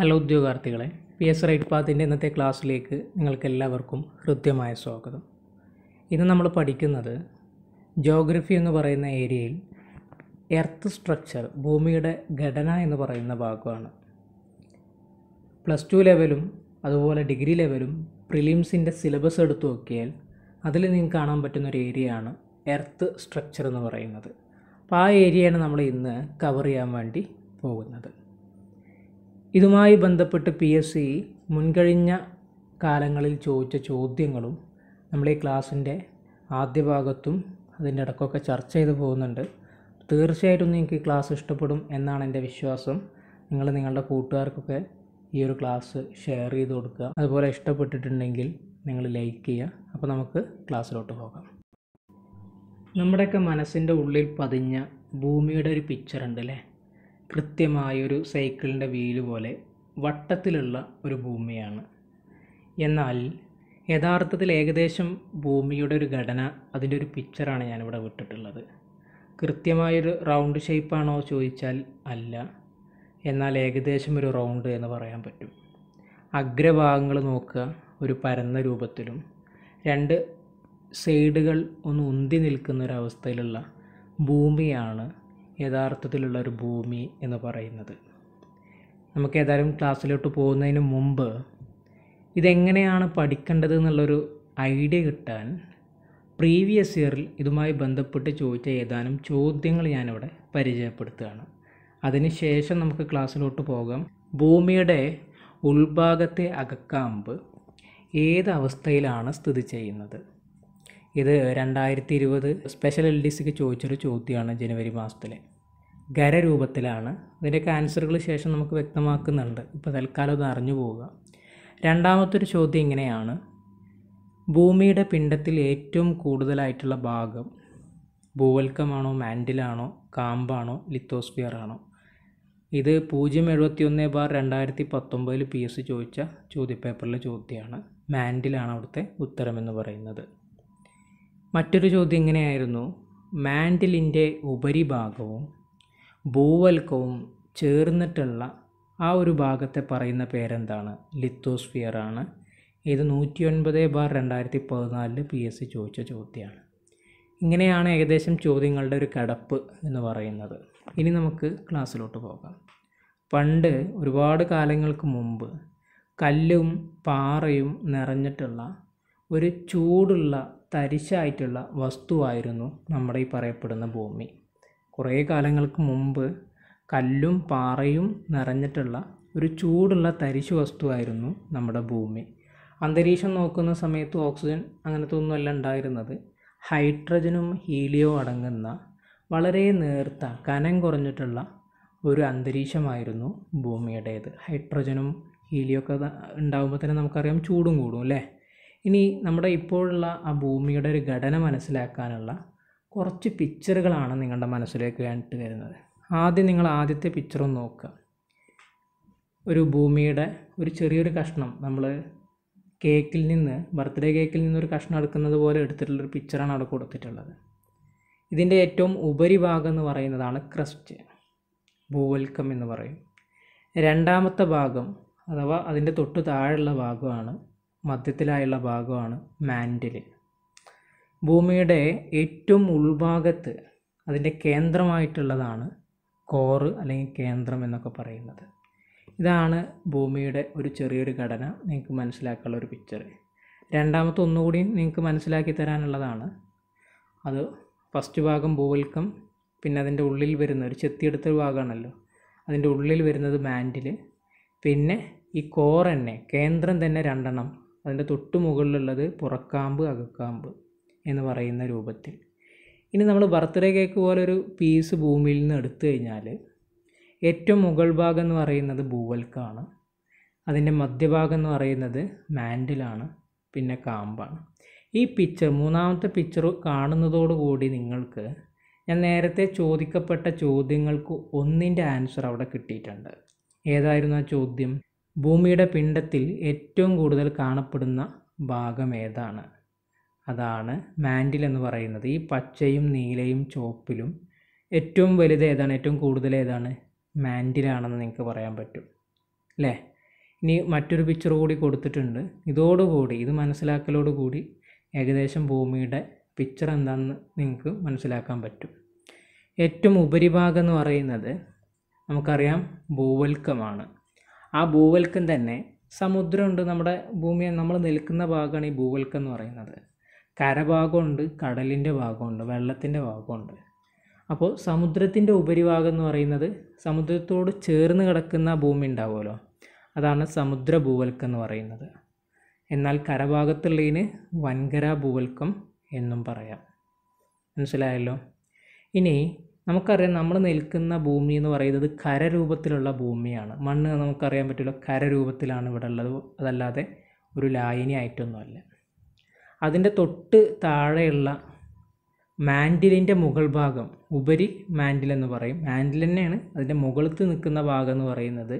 hello ഉദ്യോഗാർത്ഥികളെ P S right പാത്തിൻ്റെ ഇന്നത്തെ ക്ലാസ്സിലേക്ക് നിങ്ങൾക്ക് എല്ലാവർക്കും ഹൃദ്യമായ സ്വാഗതം ഇന്ന് നമ്മൾ പഠിക്കുന്നത് ജോഗ്രഫി എന്ന് പറയുന്ന ഏരിയയിൽ എർത്ത് സ്ട്രക്ചർ ഭൂമിയുടെ ഘടന എന്ന് പറയുന്ന ഭാഗമാണ് പ്ലസ് ടു ലെവലും അതുപോലെ ഡിഗ്രി ലെവലും പ്രിലിംസിൻ്റെ സിലബസ് എടുത്തു നോക്കിയാൽ അതിൽ നിങ്ങൾക്ക് കാണാൻ പറ്റുന്ന ഒരു ഏരിയയാണ് എർത്ത് സ്ട്രക്ചർ എന്ന് പറയുന്നത് അപ്പോൾ ആ ഏരിയയാണ് നമ്മൾ ഇന്ന് കവർ ചെയ്യാൻ വേണ്ടി പോകുന്നത് ഇതുമായി ബന്ധപ്പെട്ട് പി എസ് സി മുൻകഴിഞ്ഞ കാലങ്ങളിൽ ചോദിച്ച ചോദ്യങ്ങളും നമ്മൾ ഈ ക്ലാസ്സിൻ്റെ ആദ്യ ഭാഗത്തും അതിൻ്റെ ഇടക്കൊക്കെ ചർച്ച ചെയ്തു പോകുന്നുണ്ട് തീർച്ചയായിട്ടും നിങ്ങൾക്ക് ഈ ക്ലാസ് ഇഷ്ടപ്പെടും എന്നാണ് എൻ്റെ വിശ്വാസം നിങ്ങൾ നിങ്ങളുടെ കൂട്ടുകാർക്കൊക്കെ ഈ ഒരു ക്ലാസ് ഷെയർ ചെയ്ത് കൊടുക്കുക അതുപോലെ ഇഷ്ടപ്പെട്ടിട്ടുണ്ടെങ്കിൽ നിങ്ങൾ ലൈക്ക് ചെയ്യുക അപ്പോൾ നമുക്ക് ക്ലാസ്സിലോട്ട് പോകാം നമ്മുടെയൊക്കെ മനസ്സിൻ്റെ ഉള്ളിൽ പതിഞ്ഞ ഭൂമിയുടെ ഒരു പിക്ചർ ഉണ്ട് അല്ലേ കൃത്യമായൊരു സൈക്കിളിൻ്റെ വീല് പോലെ വട്ടത്തിലുള്ള ഒരു ഭൂമിയാണ് എന്നാൽ യഥാർത്ഥത്തിൽ ഏകദേശം ഭൂമിയുടെ ഒരു ഘടന അതിൻ്റെ ഒരു പിക്ചറാണ് ഞാനിവിടെ വിട്ടിട്ടുള്ളത് കൃത്യമായൊരു റൗണ്ട് ഷേപ്പാണോ ചോദിച്ചാൽ അല്ല എന്നാൽ ഏകദേശം ഒരു റൗണ്ട് എന്ന് പറയാൻ പറ്റും അഗ്രഭാഗങ്ങൾ നോക്കുക ഒരു പരന്ന രൂപത്തിലും രണ്ട് സൈഡുകൾ ഒന്ന് ഉന്തി നിൽക്കുന്ന അവസ്ഥയിലുള്ള ഭൂമിയാണ് യഥാർത്ഥത്തിലുള്ള ഒരു ഭൂമി എന്ന് പറയുന്നത് നമുക്ക് ഏതായാലും ക്ലാസ്സിലോട്ട് പോകുന്നതിന് മുമ്പ് ഇതെങ്ങനെയാണ് പഠിക്കേണ്ടത് എന്നുള്ളൊരു ഐഡിയ കിട്ടാൻ പ്രീവിയസ് ഇയറിൽ ഇതുമായി ബന്ധപ്പെട്ട് ചോദിച്ച ഏതാനും ചോദ്യങ്ങൾ ഞാനിവിടെ പരിചയപ്പെടുത്തുകയാണ് അതിനുശേഷം നമുക്ക് ക്ലാസ്സിലോട്ട് പോകാം ഭൂമിയുടെ ഉൾഭാഗത്തെ അകക്കാമ്പ് ഏത് അവസ്ഥയിലാണ് സ്ഥിതി ചെയ്യുന്നത് ഇത് രണ്ടായിരത്തി ഇരുപത് സ്പെഷ്യൽ എൽ ഡി സിക്ക് ചോദിച്ചൊരു ചോദ്യമാണ് ജനുവരി മാസത്തിലെ ഖരരൂപത്തിലാണ് ഇതിൻ്റെയൊക്കെ ആൻസറുകൾ ശേഷം നമുക്ക് വ്യക്തമാക്കുന്നുണ്ട് ഇപ്പോൾ തൽക്കാലം അത് അറിഞ്ഞു പോവുക രണ്ടാമത്തൊരു ചോദ്യം ഇങ്ങനെയാണ് ഭൂമിയുടെ പിണ്ടത്തിൽ ഏറ്റവും കൂടുതലായിട്ടുള്ള ഭാഗം ഭൂവൽക്കമാണോ മാൻഡിലാണോ കാമ്പാണോ ലിത്തോസ്ഫിയർ ആണോ ഇത് പൂജ്യം എഴുപത്തി ഒന്ന് ബാർ രണ്ടായിരത്തി പത്തൊമ്പതിൽ പി എസ് ചോദിച്ച ചോദ്യപേപ്പറിലെ ചോദ്യമാണ് മാൻഡിലാണ് അവിടുത്തെ ഉത്തരമെന്ന് പറയുന്നത് മറ്റൊരു ചോദ്യം ഇങ്ങനെയായിരുന്നു മാൻഡിലിൻ്റെ ഉപരിഭാഗവും ഭൂവൽക്കവും ചേർന്നിട്ടുള്ള ആ ഒരു ഭാഗത്തെ പറയുന്ന പേരെന്താണ് ലിത്തോസ്ഫിയർ ആണ് ഇത് നൂറ്റി ഒൻപത് ബാർ രണ്ടായിരത്തി പതിനാലിൽ പി എസ് സി ചോദിച്ച ചോദ്യമാണ് ഇങ്ങനെയാണ് ഏകദേശം ചോദ്യങ്ങളുടെ ഒരു കടപ്പ് എന്ന് പറയുന്നത് ഇനി നമുക്ക് ക്ലാസ്സിലോട്ട് പോകാം പണ്ട് ഒരുപാട് കാലങ്ങൾക്ക് മുമ്പ് കല്ലും പാറയും നിറഞ്ഞിട്ടുള്ള ഒരു ചൂടുള്ള തരിശായിട്ടുള്ള വസ്തുവായിരുന്നു നമ്മുടെ ഈ പറയപ്പെടുന്ന ഭൂമി കുറേ കാലങ്ങൾക്ക് മുമ്പ് കല്ലും പാറയും നിറഞ്ഞിട്ടുള്ള ഒരു ചൂടുള്ള തരിശു വസ്തുവായിരുന്നു നമ്മുടെ ഭൂമി അന്തരീക്ഷം നോക്കുന്ന സമയത്ത് ഓക്സിജൻ അങ്ങനത്തെ ഒന്നുമല്ല ഉണ്ടായിരുന്നത് ഹൈഡ്രജനും ഹീലിയോ അടങ്ങുന്ന വളരെ നേർത്ത കനം കുറഞ്ഞിട്ടുള്ള ഒരു അന്തരീക്ഷമായിരുന്നു ഭൂമിയുടേത് ഹൈഡ്രജനും ഹീലിയോ ഉണ്ടാകുമ്പോൾ തന്നെ നമുക്കറിയാം ചൂടും കൂടും അല്ലേ ഇനി നമ്മുടെ ഇപ്പോഴുള്ള ആ ഭൂമിയുടെ ഒരു ഘടന മനസ്സിലാക്കാനുള്ള കുറച്ച് പിക്ചറുകളാണ് നിങ്ങളുടെ മനസ്സിലേക്ക് വേണ്ടിട്ട് വരുന്നത് ആദ്യം നിങ്ങൾ ആദ്യത്തെ പിക്ചറും നോക്കുക ഒരു ഭൂമിയുടെ ഒരു ചെറിയൊരു കഷ്ണം നമ്മൾ കേക്കിൽ നിന്ന് ബർത്ത്ഡേ കേക്കിൽ നിന്ന് ഒരു കഷ്ണം എടുക്കുന്നത് പോലെ എടുത്തിട്ടുള്ളൊരു പിക്ചറാണ് അവിടെ കൊടുത്തിട്ടുള്ളത് ഇതിൻ്റെ ഏറ്റവും ഉപരിഭാഗം എന്ന് പറയുന്നതാണ് ക്രസ്റ്റ് ഭൂവൽക്കം എന്ന് പറയും രണ്ടാമത്തെ ഭാഗം അഥവാ അതിൻ്റെ തൊട്ട് താഴെയുള്ള ഭാഗമാണ് മധ്യത്തിലായുള്ള ഭാഗമാണ് മാൻഡിൽ ഭൂമിയുടെ ഏറ്റവും ഉൾഭാഗത്ത് അതിൻ്റെ കേന്ദ്രമായിട്ടുള്ളതാണ് കോറ് അല്ലെങ്കിൽ കേന്ദ്രം എന്നൊക്കെ പറയുന്നത് ഇതാണ് ഭൂമിയുടെ ഒരു ചെറിയൊരു ഘടന നിങ്ങൾക്ക് മനസ്സിലാക്കാനുള്ള ഒരു പിക്ചർ രണ്ടാമത്തെ ഒന്നുകൂടി നിങ്ങൾക്ക് മനസ്സിലാക്കി തരാനുള്ളതാണ് അത് ഫസ്റ്റ് ഭാഗം ഭൂവൽക്കം പിന്നെ അതിൻ്റെ ഉള്ളിൽ വരുന്ന ഒരു ചെത്തിയെടുത്ത ഭാഗമാണല്ലോ അതിൻ്റെ ഉള്ളിൽ വരുന്നത് മാൻഡിൽ പിന്നെ ഈ കോർ തന്നെ കേന്ദ്രം തന്നെ രണ്ടെണ്ണം അതിൻ്റെ തൊട്ട് മുകളിലുള്ളത് പുറക്കാമ്പ് അകക്കാമ്പ് എന്ന് പറയുന്ന രൂപത്തിൽ ഇനി നമ്മൾ ബർത്ത്ഡേ കേക്ക് പോലെ ഒരു പീസ് ഭൂമിയിൽ നിന്ന് എടുത്തു കഴിഞ്ഞാൽ ഏറ്റവും മുകൾ ഭാഗം എന്ന് പറയുന്നത് ഭൂവൽക്കാണ് അതിൻ്റെ മധ്യഭാഗം എന്ന് പറയുന്നത് മാൻഡിലാണ് പിന്നെ കാമ്പാണ് ഈ പിക്ചർ മൂന്നാമത്തെ പിക്ചർ കാണുന്നതോടുകൂടി നിങ്ങൾക്ക് ഞാൻ നേരത്തെ ചോദിക്കപ്പെട്ട ചോദ്യങ്ങൾക്ക് ഒന്നിൻ്റെ ആൻസർ അവിടെ കിട്ടിയിട്ടുണ്ട് ഏതായിരുന്നു ആ ചോദ്യം ഭൂമിയുടെ പിണ്ഡത്തിൽ ഏറ്റവും കൂടുതൽ കാണപ്പെടുന്ന ഭാഗം ഏതാണ് അതാണ് മാൻഡിൽ എന്ന് പറയുന്നത് ഈ പച്ചയും നീലയും ചുവപ്പിലും ഏറ്റവും വലുത് ഏതാണ് ഏറ്റവും കൂടുതൽ ഏതാണ് മാൻഡിലാണെന്ന് നിങ്ങൾക്ക് പറയാൻ പറ്റും അല്ലേ ഇനി മറ്റൊരു പിക്ചർ കൂടി കൊടുത്തിട്ടുണ്ട് ഇതോടുകൂടി ഇത് മനസ്സിലാക്കലോടുകൂടി ഏകദേശം ഭൂമിയുടെ പിക്ചർ എന്താണെന്ന് നിങ്ങൾക്ക് മനസ്സിലാക്കാൻ പറ്റും ഏറ്റവും ഉപരിഭാഗം എന്ന് പറയുന്നത് നമുക്കറിയാം ഭൂവൽക്കമാണ് ആ ഭൂവൽക്കം തന്നെ സമുദ്രമുണ്ട് നമ്മുടെ ഭൂമി നമ്മൾ നിൽക്കുന്ന ഭാഗമാണ് ഈ ഭൂവൽക്കം എന്ന് പറയുന്നത് കരഭാഗമുണ്ട് കടലിൻ്റെ ഭാഗമുണ്ട് വെള്ളത്തിൻ്റെ ഭാഗമുണ്ട് അപ്പോൾ സമുദ്രത്തിൻ്റെ ഉപരിഭാഗം എന്ന് പറയുന്നത് സമുദ്രത്തോട് ചേർന്ന് കിടക്കുന്ന ഭൂമി ഉണ്ടാവുമല്ലോ അതാണ് സമുദ്ര ഭൂവൽക്കം എന്ന് പറയുന്നത് എന്നാൽ കരഭാഗത്തുള്ളതിന് വൻകര ഭൂവൽക്കം എന്നും പറയാം മനസ്സിലായല്ലോ ഇനി നമുക്കറിയാം നമ്മൾ നിൽക്കുന്ന ഭൂമി എന്ന് പറയുന്നത് കരരൂപത്തിലുള്ള ഭൂമിയാണ് മണ്ണ് നമുക്കറിയാൻ പറ്റില്ല കരരൂപത്തിലാണ് ഇവിടെ ഉള്ളത് അതല്ലാതെ ഒരു ലായനി ആയിട്ടൊന്നുമല്ല അതിൻ്റെ തൊട്ട് താഴെയുള്ള മാൻഡിലിൻ്റെ മുകൾ ഭാഗം ഉപരി മാൻഡിൽ എന്ന് പറയും മാൻഡിൽ തന്നെയാണ് അതിൻ്റെ മുകളിലത്ത് നിൽക്കുന്ന ഭാഗം എന്ന് പറയുന്നത്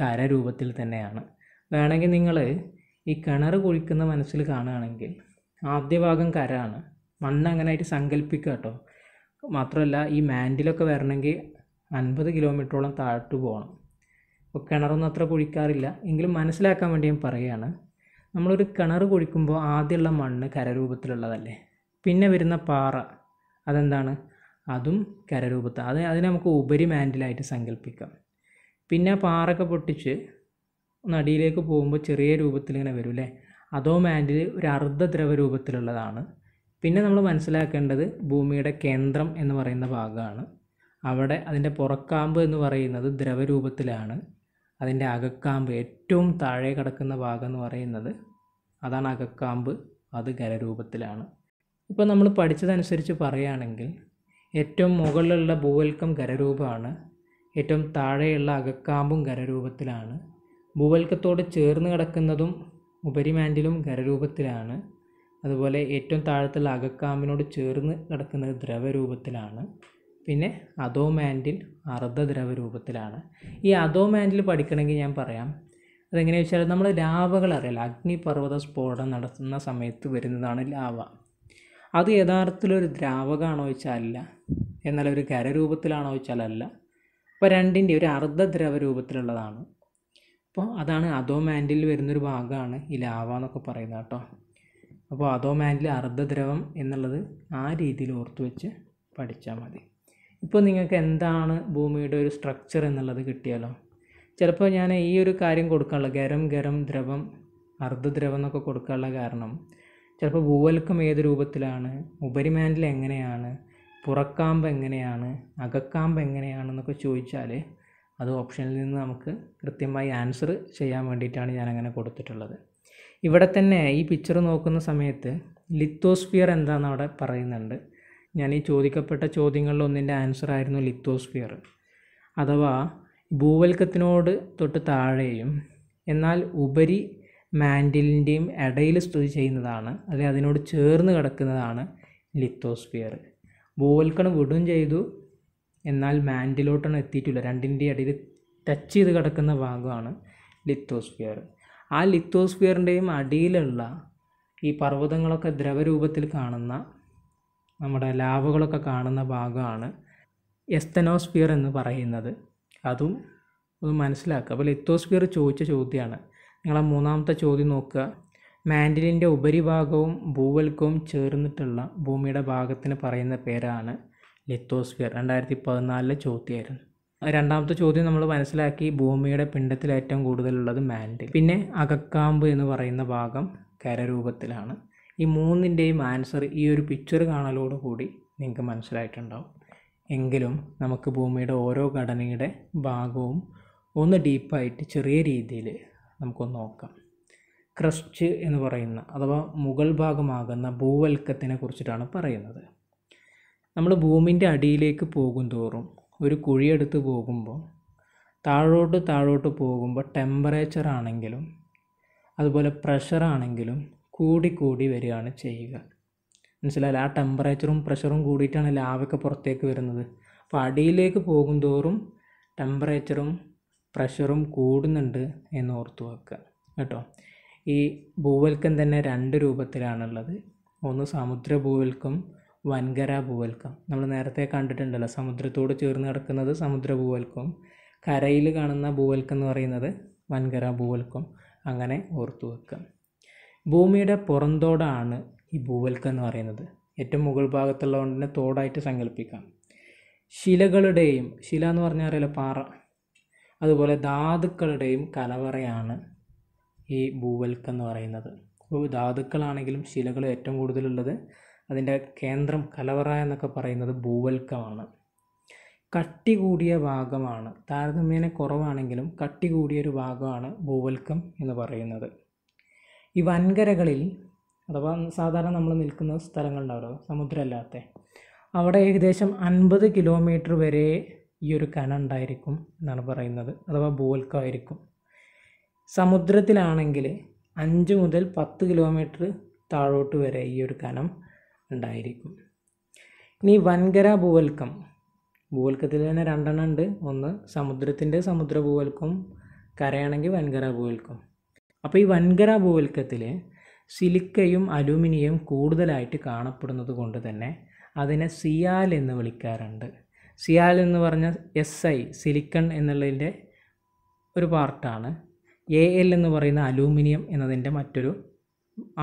കരരൂപത്തിൽ തന്നെയാണ് വേണമെങ്കിൽ നിങ്ങൾ ഈ കിണർ കുഴിക്കുന്ന മനസ്സിൽ കാണുകയാണെങ്കിൽ ആദ്യ ഭാഗം കരാണ് മണ്ണ് അങ്ങനെയായിട്ട് സങ്കല്പിക്കുക കേട്ടോ മാത്രമല്ല ഈ മാൻഡിലൊക്കെ വരണമെങ്കിൽ അൻപത് കിലോമീറ്ററോളം താഴ്ത്തു പോകണം അപ്പോൾ കിണറൊന്നും അത്ര കുഴിക്കാറില്ല എങ്കിലും മനസ്സിലാക്കാൻ വേണ്ടി ഞാൻ പറയുകയാണ് നമ്മളൊരു കിണർ കുഴിക്കുമ്പോൾ ആദ്യമുള്ള മണ്ണ് കരരൂപത്തിലുള്ളതല്ലേ പിന്നെ വരുന്ന പാറ അതെന്താണ് അതും കരരൂപത്ത് അത് അതിനെ നമുക്ക് ഉപരി മാൻഡിലായിട്ട് സങ്കല്പിക്കാം പിന്നെ പാറൊക്കെ പൊട്ടിച്ച് നടിയിലേക്ക് പോകുമ്പോൾ ചെറിയ രൂപത്തിൽ ഇങ്ങനെ വരും അല്ലേ അതോ മാൻഡിൽ ഒരു അർദ്ധദ്രവ രൂപത്തിലുള്ളതാണ് പിന്നെ നമ്മൾ മനസ്സിലാക്കേണ്ടത് ഭൂമിയുടെ കേന്ദ്രം എന്ന് പറയുന്ന ഭാഗമാണ് അവിടെ അതിൻ്റെ പുറക്കാമ്പ് എന്ന് പറയുന്നത് ദ്രവരൂപത്തിലാണ് അതിൻ്റെ അകക്കാമ്പ് ഏറ്റവും താഴെ കിടക്കുന്ന ഭാഗം എന്ന് പറയുന്നത് അതാണ് അകക്കാമ്പ് അത് ഖരരൂപത്തിലാണ് ഇപ്പോൾ നമ്മൾ പഠിച്ചതനുസരിച്ച് പറയുകയാണെങ്കിൽ ഏറ്റവും മുകളിലുള്ള ഭൂവൽക്കം ഖരരൂപമാണ് ഏറ്റവും താഴെയുള്ള അകക്കാമ്പും ഖരരൂപത്തിലാണ് ഭൂവൽക്കത്തോട് ചേർന്ന് കിടക്കുന്നതും ഉപരിമാൻഡിലും ഖരരൂപത്തിലാണ് അതുപോലെ ഏറ്റവും താഴത്തുള്ള അകക്കാമ്പിനോട് ചേർന്ന് കിടക്കുന്നത് ദ്രവരൂപത്തിലാണ് പിന്നെ അധോമാൻഡിൽ അർദ്ധ ദ്രവരൂപത്തിലാണ് ഈ അധോമാൻഡിൽ പഠിക്കണമെങ്കിൽ ഞാൻ പറയാം അതെങ്ങനെയാ വെച്ചാൽ നമ്മൾ ലാവകൾ അറിയാലോ അഗ്നിപർവ്വത സ്ഫോടനം നടത്തുന്ന സമയത്ത് വരുന്നതാണ് ലാവ അത് യഥാർത്ഥത്തിലൊരു ദ്രാവകമാണോ വെച്ചാൽ എന്നാൽ ഒരു ഖരരൂപത്തിലാണോ വെച്ചാൽ അപ്പോൾ രണ്ടിൻ്റെ ഒരു അർദ്ധ ദ്രവ രൂപത്തിലുള്ളതാണ് അപ്പോൾ അതാണ് അധോമാൻഡിൽ വരുന്നൊരു ഭാഗമാണ് ഈ ലാവ എന്നൊക്കെ പറയുന്നത് കേട്ടോ അപ്പോൾ മാൻഡിൽ അർദ്ധദ്രവം എന്നുള്ളത് ആ രീതിയിൽ ഓർത്തു വെച്ച് പഠിച്ചാൽ മതി ഇപ്പോൾ നിങ്ങൾക്ക് എന്താണ് ഭൂമിയുടെ ഒരു സ്ട്രക്ചർ എന്നുള്ളത് കിട്ടിയാലോ ചിലപ്പോൾ ഞാൻ ഈ ഒരു കാര്യം കൊടുക്കാനുള്ള ഗരം ഗരം ദ്രവം അർദ്ധദ്രവം എന്നൊക്കെ കൊടുക്കാനുള്ള കാരണം ചിലപ്പോൾ ഭൂവൽക്കം ഏത് രൂപത്തിലാണ് ഉപരിമാൻഡിൽ എങ്ങനെയാണ് പുറക്കാമ്പ് എങ്ങനെയാണ് അകക്കാമ്പ് എങ്ങനെയാണെന്നൊക്കെ ചോദിച്ചാൽ അത് ഓപ്ഷനിൽ നിന്ന് നമുക്ക് കൃത്യമായി ആൻസർ ചെയ്യാൻ വേണ്ടിയിട്ടാണ് ഞാൻ അങ്ങനെ കൊടുത്തിട്ടുള്ളത് ഇവിടെ തന്നെ ഈ പിക്ചർ നോക്കുന്ന സമയത്ത് ലിത്തോസ്ഫിയർ എന്താണെന്ന് അവിടെ പറയുന്നുണ്ട് ഞാൻ ഈ ചോദിക്കപ്പെട്ട ചോദ്യങ്ങളിൽ ഒന്നിൻ്റെ ആൻസർ ആയിരുന്നു ലിത്തോസ്ഫിയർ അഥവാ ഭൂവൽക്കത്തിനോട് തൊട്ട് താഴെയും എന്നാൽ ഉപരി മാൻഡിലിൻ്റെയും ഇടയിൽ സ്ഥിതി ചെയ്യുന്നതാണ് അല്ലെങ്കിൽ അതിനോട് ചേർന്ന് കിടക്കുന്നതാണ് ലിത്തോസ്ഫിയർ ഭൂവൽക്കണം വിടും ചെയ്തു എന്നാൽ മാൻഡിലോട്ടാണ് എത്തിയിട്ടില്ല രണ്ടിൻ്റെ ഇടയിൽ ടച്ച് ചെയ്ത് കിടക്കുന്ന ഭാഗമാണ് ലിത്തോസ്ഫിയർ ആ ലിത്തോസ്ഫിയറിൻ്റെയും അടിയിലുള്ള ഈ പർവ്വതങ്ങളൊക്കെ ദ്രവരൂപത്തിൽ കാണുന്ന നമ്മുടെ ലാവുകളൊക്കെ കാണുന്ന ഭാഗമാണ് എസ്തനോസ്ഫിയർ എന്ന് പറയുന്നത് അതും ഒന്ന് മനസ്സിലാക്കുക അപ്പോൾ ലിത്തോസ്ഫിയർ ചോദിച്ച ചോദ്യമാണ് നിങ്ങളെ മൂന്നാമത്തെ ചോദ്യം നോക്കുക മാൻഡിലിൻ്റെ ഉപരിഭാഗവും ഭൂവൽക്കവും ചേർന്നിട്ടുള്ള ഭൂമിയുടെ ഭാഗത്തിന് പറയുന്ന പേരാണ് ലിത്തോസ്ഫിയർ രണ്ടായിരത്തി പതിനാലിലെ ചോദ്യമായിരുന്നു രണ്ടാമത്തെ ചോദ്യം നമ്മൾ മനസ്സിലാക്കി ഭൂമിയുടെ പിണ്ടത്തിൽ ഏറ്റവും കൂടുതലുള്ളത് മാൻഡിൽ പിന്നെ അകക്കാമ്പ് എന്ന് പറയുന്ന ഭാഗം കരരൂപത്തിലാണ് ഈ മൂന്നിൻ്റെയും ആൻസർ ഈ ഒരു പിക്ചർ കാണലോടുകൂടി നിങ്ങൾക്ക് മനസ്സിലായിട്ടുണ്ടാവും എങ്കിലും നമുക്ക് ഭൂമിയുടെ ഓരോ ഘടനയുടെ ഭാഗവും ഒന്ന് ഡീപ്പായിട്ട് ചെറിയ രീതിയിൽ നമുക്കൊന്ന് നോക്കാം ക്രസ്റ്റ് എന്ന് പറയുന്ന അഥവാ മുകൾ ഭാഗമാകുന്ന ഭൂവൽക്കത്തിനെ കുറിച്ചിട്ടാണ് പറയുന്നത് നമ്മൾ ഭൂമിൻ്റെ അടിയിലേക്ക് പോകും തോറും ഒരു കുഴിയെടുത്ത് പോകുമ്പോൾ താഴോട്ട് താഴോട്ട് പോകുമ്പോൾ ടെമ്പറേച്ചർ ആണെങ്കിലും അതുപോലെ പ്രഷർ ആണെങ്കിലും കൂടി കൂടി വരികയാണ് ചെയ്യുക മനസ്സിലായാലും ആ ടെമ്പറേച്ചറും പ്രഷറും കൂടിയിട്ടാണ് ലാവൊക്കെ പുറത്തേക്ക് വരുന്നത് അപ്പോൾ അടിയിലേക്ക് പോകും തോറും ടെമ്പറേച്ചറും പ്രഷറും കൂടുന്നുണ്ട് എന്ന് ഓർത്ത് വെക്കുക കേട്ടോ ഈ ഭൂവൽക്കം തന്നെ രണ്ട് രൂപത്തിലാണുള്ളത് ഒന്ന് സമുദ്ര ഭൂവൽക്കം വൻകര ഭൂവൽക്കം നമ്മൾ നേരത്തെ കണ്ടിട്ടുണ്ടല്ലോ സമുദ്രത്തോട് ചേർന്ന് കിടക്കുന്നത് സമുദ്ര ഭൂവൽക്കം കരയിൽ കാണുന്ന ഭൂവൽക്കം എന്ന് പറയുന്നത് വൻകര ഭൂവൽക്കം അങ്ങനെ ഓർത്തു വെക്കുക ഭൂമിയുടെ പുറന്തോടാണ് ഈ ഭൂവൽക്കം എന്ന് പറയുന്നത് ഏറ്റവും മുകൾ ഭാഗത്തുള്ള തന്നെ തോടായിട്ട് സങ്കല്പിക്കാം ശിലകളുടെയും ശില എന്ന് പറഞ്ഞാൽ അറിയില്ല പാറ അതുപോലെ ധാതുക്കളുടെയും കലവറയാണ് ഈ ഭൂവൽക്കം എന്ന് പറയുന്നത് അപ്പോൾ ധാതുക്കളാണെങ്കിലും ശിലകൾ ഏറ്റവും കൂടുതലുള്ളത് അതിൻ്റെ കേന്ദ്രം കലവറ എന്നൊക്കെ പറയുന്നത് ഭൂവൽക്കമാണ് കട്ടി കൂടിയ ഭാഗമാണ് താരതമ്യേന കുറവാണെങ്കിലും കട്ടി കൂടിയ ഒരു ഭാഗമാണ് ഭൂവൽക്കം എന്ന് പറയുന്നത് ഈ വൻകരകളിൽ അഥവാ സാധാരണ നമ്മൾ നിൽക്കുന്ന സ്ഥലങ്ങളുണ്ടാവുമല്ലോ സമുദ്രമല്ലാത്ത അവിടെ ഏകദേശം അൻപത് കിലോമീറ്റർ വരെ ഈ ഒരു കന ഉണ്ടായിരിക്കും എന്നാണ് പറയുന്നത് അഥവാ ഭൂവൽക്കമായിരിക്കും സമുദ്രത്തിലാണെങ്കിൽ അഞ്ച് മുതൽ പത്ത് കിലോമീറ്റർ താഴോട്ട് വരെ ഈ ഒരു കനം ഉണ്ടായിരിക്കും ഇനി വൻകര ഭൂവൽക്കം ഭൂവൽക്കത്തിൽ തന്നെ രണ്ടെണ്ണം ഉണ്ട് ഒന്ന് സമുദ്രത്തിൻ്റെ സമുദ്ര ഭൂവൽക്കം കരയാണെങ്കിൽ വൻകര ഭൂവൽക്കം അപ്പോൾ ഈ വൻകര ഭൂവൽക്കത്തിൽ സിലിക്കയും അലുമിനിയം കൂടുതലായിട്ട് കാണപ്പെടുന്നത് കൊണ്ട് തന്നെ അതിനെ സിയാൽ എന്ന് വിളിക്കാറുണ്ട് സിയാൽ എന്ന് പറഞ്ഞാൽ എസ് ഐ സിലിക്കൺ എന്നുള്ളതിൻ്റെ ഒരു പാർട്ടാണ് എ എൽ എന്ന് പറയുന്ന അലൂമിനിയം എന്നതിൻ്റെ മറ്റൊരു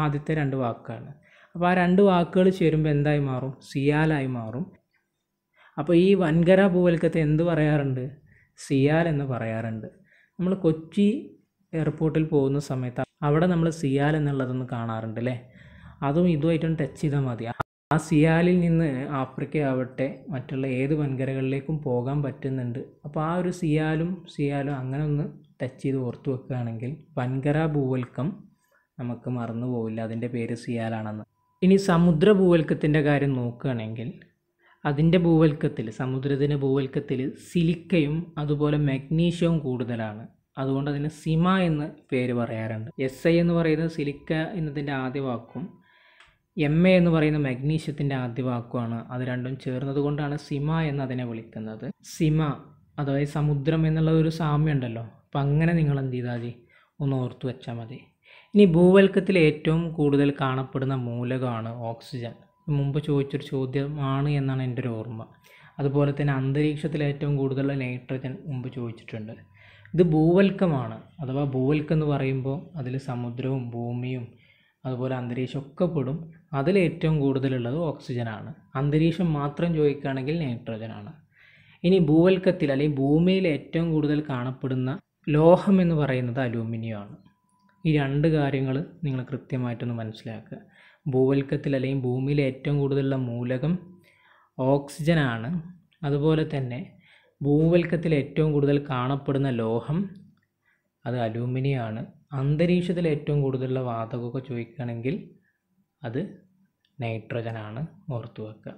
ആദ്യത്തെ രണ്ട് വാക്കാണ് അപ്പോൾ ആ രണ്ട് വാക്കുകൾ ചേരുമ്പോൾ എന്തായി മാറും സിയാലായി മാറും അപ്പോൾ ഈ വൻകര ഭൂവൽക്കത്തെ എന്ത് പറയാറുണ്ട് സിയാൽ എന്ന് പറയാറുണ്ട് നമ്മൾ കൊച്ചി എയർപോർട്ടിൽ പോകുന്ന സമയത്ത് അവിടെ നമ്മൾ സിയാൽ എന്നുള്ളതൊന്ന് കാണാറുണ്ട് അല്ലേ അതും ഇതുമായിട്ടൊന്ന് ടച്ച് ചെയ്താൽ മതി ആ സിയാലിൽ നിന്ന് ആഫ്രിക്ക ആവട്ടെ മറ്റുള്ള ഏത് വൻകരകളിലേക്കും പോകാൻ പറ്റുന്നുണ്ട് അപ്പോൾ ആ ഒരു സിയാലും സിയാലും അങ്ങനെ ഒന്ന് ടച്ച് ചെയ്ത് ഓർത്ത് വെക്കുകയാണെങ്കിൽ വൻകര ഭൂവൽക്കം നമുക്ക് മറന്നു പോവില്ല അതിൻ്റെ പേര് സിയാലാണെന്ന് ഇനി സമുദ്ര ഭൂവൽക്കത്തിൻ്റെ കാര്യം നോക്കുകയാണെങ്കിൽ അതിൻ്റെ ഭൂവൽക്കത്തിൽ സമുദ്രത്തിൻ്റെ ഭൂവൽക്കത്തിൽ സിലിക്കയും അതുപോലെ മഗ്നീഷ്യവും കൂടുതലാണ് അതുകൊണ്ട് അതിന് സിമ എന്ന് പേര് പറയാറുണ്ട് എസ് ഐ എന്ന് പറയുന്നത് സിലിക്ക എന്നതിൻ്റെ ആദ്യ വാക്കും എം എ എന്ന് പറയുന്ന മഗ്നീഷ്യത്തിൻ്റെ ആദ്യ വാക്കുമാണ് അത് രണ്ടും ചേർന്നത് കൊണ്ടാണ് സിമ എന്ന് അതിനെ വിളിക്കുന്നത് സിമ അതായത് സമുദ്രം എന്നുള്ള ഒരു സാമ്യമുണ്ടല്ലോ അപ്പം അങ്ങനെ നിങ്ങൾ എന്ത് ചെയ്താൽ മതി ഒന്ന് ഓർത്തു വെച്ചാൽ മതി ഇനി ഭൂവൽക്കത്തിൽ ഏറ്റവും കൂടുതൽ കാണപ്പെടുന്ന മൂലകമാണ് ഓക്സിജൻ മുമ്പ് ചോദിച്ചൊരു ചോദ്യമാണ് എന്നാണ് എൻ്റെ ഒരു ഓർമ്മ അതുപോലെ തന്നെ അന്തരീക്ഷത്തിൽ ഏറ്റവും കൂടുതൽ നൈട്രജൻ മുമ്പ് ചോദിച്ചിട്ടുണ്ട് ഇത് ഭൂവൽക്കമാണ് അഥവാ ഭൂവൽക്കം എന്ന് പറയുമ്പോൾ അതിൽ സമുദ്രവും ഭൂമിയും അതുപോലെ അന്തരീക്ഷം ഒക്കെ പെടും അതിൽ ഏറ്റവും കൂടുതലുള്ളത് ഓക്സിജനാണ് അന്തരീക്ഷം മാത്രം ചോദിക്കുകയാണെങ്കിൽ നൈട്രജനാണ് ഇനി ഭൂവൽക്കത്തിൽ അല്ലെങ്കിൽ ഭൂമിയിൽ ഏറ്റവും കൂടുതൽ കാണപ്പെടുന്ന ലോഹം എന്ന് പറയുന്നത് അലൂമിനിയമാണ് ഈ രണ്ട് കാര്യങ്ങൾ നിങ്ങൾ കൃത്യമായിട്ടൊന്ന് മനസ്സിലാക്കുക ഭൂവൽക്കത്തിൽ അല്ലെങ്കിൽ ഭൂമിയിൽ ഏറ്റവും കൂടുതലുള്ള മൂലകം ഓക്സിജനാണ് അതുപോലെ തന്നെ ഭൂവൽക്കത്തിൽ ഏറ്റവും കൂടുതൽ കാണപ്പെടുന്ന ലോഹം അത് അലൂമിനിയമാണ് അന്തരീക്ഷത്തിൽ ഏറ്റവും കൂടുതലുള്ള വാതകമൊക്കെ ചോദിക്കുകയാണെങ്കിൽ അത് നൈട്രജനാണ് ഓർത്തു വെക്കുക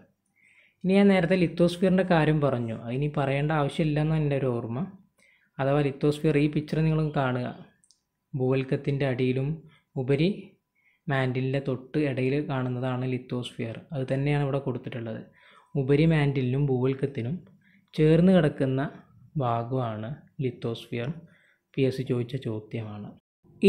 ഇനി ഞാൻ നേരത്തെ ലിത്തോസ്ഫിയറിൻ്റെ കാര്യം പറഞ്ഞു ഇനി പറയേണ്ട ആവശ്യമില്ലെന്നാണ് എൻ്റെ ഒരു ഓർമ്മ അഥവാ ലിത്തോസ്ഫിയർ ഈ പിക്ചർ നിങ്ങളും കാണുക ഭൂവൽക്കത്തിൻ്റെ അടിയിലും ഉപരി മാൻഡിലിൻ്റെ തൊട്ട് ഇടയിൽ കാണുന്നതാണ് ലിത്തോസ്ഫിയർ അത് തന്നെയാണ് ഇവിടെ കൊടുത്തിട്ടുള്ളത് ഉപരി മാൻഡിലിനും ഭൂവൽക്കത്തിനും ചേർന്ന് കിടക്കുന്ന ഭാഗമാണ് ലിത്തോസ്ഫിയർ പി എസ് ചോദിച്ച ചോദ്യമാണ്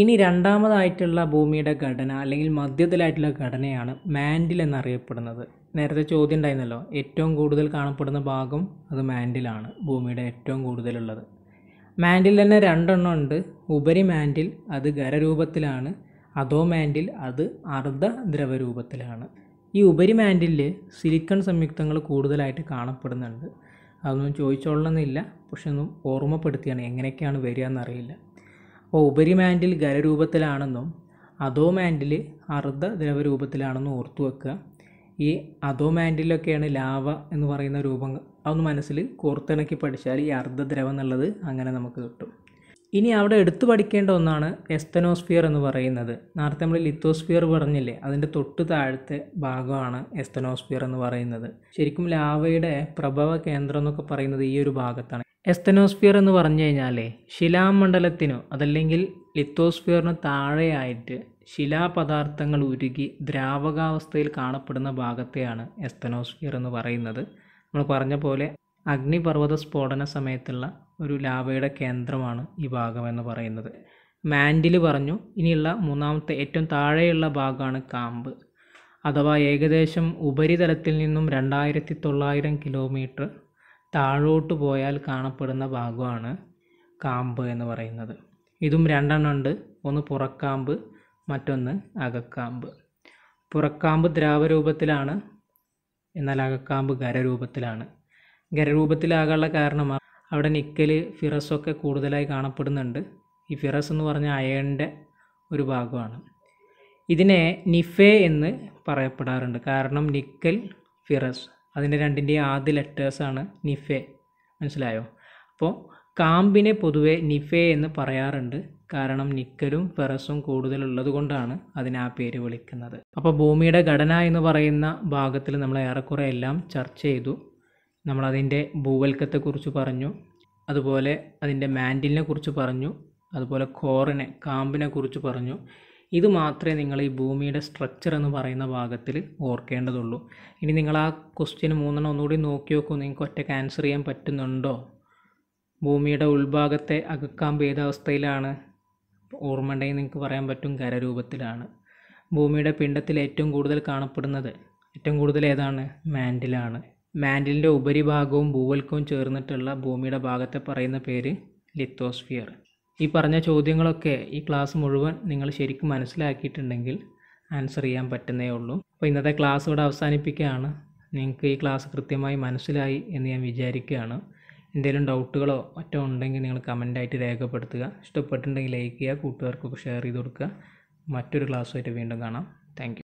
ഇനി രണ്ടാമതായിട്ടുള്ള ഭൂമിയുടെ ഘടന അല്ലെങ്കിൽ മധ്യത്തിലായിട്ടുള്ള ഘടനയാണ് മാൻഡിൽ എന്നറിയപ്പെടുന്നത് നേരത്തെ ചോദ്യം ഉണ്ടായിരുന്നല്ലോ ഏറ്റവും കൂടുതൽ കാണപ്പെടുന്ന ഭാഗം അത് മാൻഡിലാണ് ഭൂമിയുടെ ഏറ്റവും കൂടുതലുള്ളത് മാൻഡിൽ തന്നെ രണ്ടെണ്ണം ഉണ്ട് ഉപരി മാൻഡിൽ അത് ഖരരൂപത്തിലാണ് അധോ മാൻഡിൽ അത് അർദ്ധ ദ്രവരൂപത്തിലാണ് ഈ ഉപരി മാൻഡിൽ സിലിക്കൺ സംയുക്തങ്ങൾ കൂടുതലായിട്ട് കാണപ്പെടുന്നുണ്ട് അതൊന്നും ചോദിച്ചോളണമെന്നില്ല പക്ഷെ ഒന്നും ഓർമ്മപ്പെടുത്തിയാണ് എങ്ങനെയൊക്കെയാണ് വരിക എന്നറിയില്ല അപ്പോൾ ഉപരി മാൻഡിൽ ഖരരൂപത്തിലാണെന്നും അധോ മാൻഡിൽ അർദ്ധ ദ്രവരൂപത്തിലാണെന്നും ഓർത്തു വെക്കുക ഈ അധോ മാൻഡിലൊക്കെയാണ് ലാവ എന്ന് പറയുന്ന രൂപം അതൊന്ന് മനസ്സിൽ കോർത്തിണക്കി പഠിച്ചാൽ ഈ അർദ്ധദ്രവം എന്നുള്ളത് അങ്ങനെ നമുക്ക് കിട്ടും ഇനി അവിടെ എടുത്തു പഠിക്കേണ്ട ഒന്നാണ് എസ്തനോസ്ഫിയർ എന്ന് പറയുന്നത് നേരത്തെ നമ്മൾ ലിത്തോസ്ഫിയർ പറഞ്ഞില്ലേ അതിൻ്റെ തൊട്ട് താഴത്തെ ഭാഗമാണ് എസ്തനോസ്ഫിയർ എന്ന് പറയുന്നത് ശരിക്കും ലാവയുടെ പ്രഭവ കേന്ദ്രം എന്നൊക്കെ പറയുന്നത് ഈ ഒരു ഭാഗത്താണ് എസ്തനോസ്ഫിയർ എന്ന് പറഞ്ഞു കഴിഞ്ഞാലേ ശിലാമണ്ഡലത്തിനോ അതല്ലെങ്കിൽ ലിത്തോസ്ഫിയറിന് താഴെയായിട്ട് ശിലാപദാർത്ഥങ്ങൾ ഉരുകി ദ്രാവകാവസ്ഥയിൽ കാണപ്പെടുന്ന ഭാഗത്തെയാണ് എസ്തനോസ്ഫിയർ എന്ന് പറയുന്നത് നമ്മൾ പറഞ്ഞ പോലെ അഗ്നിപർവ്വത സ്ഫോടന സമയത്തുള്ള ഒരു ലാവയുടെ കേന്ദ്രമാണ് ഈ ഭാഗം എന്ന് പറയുന്നത് മാൻഡിൽ പറഞ്ഞു ഇനിയുള്ള മൂന്നാമത്തെ ഏറ്റവും താഴെയുള്ള ഭാഗമാണ് കാമ്പ് അഥവാ ഏകദേശം ഉപരിതലത്തിൽ നിന്നും രണ്ടായിരത്തി തൊള്ളായിരം കിലോമീറ്റർ താഴോട്ട് പോയാൽ കാണപ്പെടുന്ന ഭാഗമാണ് കാമ്പ് എന്ന് പറയുന്നത് ഇതും രണ്ടെണ്ണം ഉണ്ട് ഒന്ന് പുറക്കാമ്പ് മറ്റൊന്ന് അകക്കാമ്പ് പുറക്കാമ്പ് ദ്രാവരൂപത്തിലാണ് എന്നാൽ അകക്കാമ്പ് ഖരരൂപത്തിലാണ് ഖരരൂപത്തിലാകാനുള്ള കാരണം അവിടെ നിക്കൽ ഫിറസൊക്കെ കൂടുതലായി കാണപ്പെടുന്നുണ്ട് ഈ ഫിറസ് എന്ന് പറഞ്ഞ അയണിൻ്റെ ഒരു ഭാഗമാണ് ഇതിനെ നിഫെ എന്ന് പറയപ്പെടാറുണ്ട് കാരണം നിക്കൽ ഫിറസ് അതിൻ്റെ രണ്ടിൻ്റെയും ആദ്യ ലെറ്റേഴ്സാണ് നിഫെ മനസ്സിലായോ അപ്പോൾ കാമ്പിനെ പൊതുവെ നിഫെ എന്ന് പറയാറുണ്ട് കാരണം നിക്കലും ഫെറസും കൂടുതലുള്ളത് കൊണ്ടാണ് അതിന് ആ പേര് വിളിക്കുന്നത് അപ്പോൾ ഭൂമിയുടെ ഘടന എന്ന് പറയുന്ന ഭാഗത്തിൽ നമ്മൾ ഏറെക്കുറെ എല്ലാം ചർച്ച ചെയ്തു നമ്മളതിൻ്റെ ഭൂവൽക്കത്തെക്കുറിച്ച് പറഞ്ഞു അതുപോലെ അതിൻ്റെ മാൻഡിലിനെ കുറിച്ച് പറഞ്ഞു അതുപോലെ കോറിനെ കാമ്പിനെ കുറിച്ച് പറഞ്ഞു ഇത് മാത്രമേ നിങ്ങൾ ഈ ഭൂമിയുടെ സ്ട്രക്ചർ എന്ന് പറയുന്ന ഭാഗത്തിൽ ഓർക്കേണ്ടതുള്ളൂ ഇനി നിങ്ങൾ ആ ക്വസ്റ്റ്യൻ മൂന്നെണ്ണം ഒന്നുകൂടി നോക്കി നോക്കൂ നിങ്ങൾക്ക് ഒറ്റയ്ക്ക് ആൻസർ ചെയ്യാൻ പറ്റുന്നുണ്ടോ ഭൂമിയുടെ ഉൾഭാഗത്തെ അകക്കാമ്പ് ഏത് അവസ്ഥയിലാണ് ഓർമ്മ ഉണ്ടെങ്കിൽ നിങ്ങൾക്ക് പറയാൻ പറ്റും ഖരരൂപത്തിലാണ് ഭൂമിയുടെ പിണ്ഡത്തിൽ ഏറ്റവും കൂടുതൽ കാണപ്പെടുന്നത് ഏറ്റവും കൂടുതൽ ഏതാണ് മാൻഡിലാണ് മാൻഡിലിൻ്റെ ഉപരിഭാഗവും ഭൂവൽക്കവും ചേർന്നിട്ടുള്ള ഭൂമിയുടെ ഭാഗത്തെ പറയുന്ന പേര് ലിത്തോസ്ഫിയർ ഈ പറഞ്ഞ ചോദ്യങ്ങളൊക്കെ ഈ ക്ലാസ് മുഴുവൻ നിങ്ങൾ ശരിക്കും മനസ്സിലാക്കിയിട്ടുണ്ടെങ്കിൽ ആൻസർ ചെയ്യാൻ പറ്റുന്നേ ഉള്ളൂ അപ്പോൾ ഇന്നത്തെ ക്ലാസ് ഇവിടെ അവസാനിപ്പിക്കുകയാണ് നിങ്ങൾക്ക് ഈ ക്ലാസ് കൃത്യമായി മനസ്സിലായി എന്ന് ഞാൻ വിചാരിക്കുകയാണ് എന്തെങ്കിലും ഡൗട്ടുകളോ മറ്റോ ഉണ്ടെങ്കിൽ നിങ്ങൾ കമൻറ്റായിട്ട് രേഖപ്പെടുത്തുക ഇഷ്ടപ്പെട്ടിട്ടുണ്ടെങ്കിൽ ലൈക്ക് ചെയ്യുക കൂട്ടുകാർക്കൊക്കെ ഷെയർ ചെയ്ത് കൊടുക്കുക മറ്റൊരു ക്ലാസ്സുമായിട്ട് വീണ്ടും കാണാം താങ്ക് യു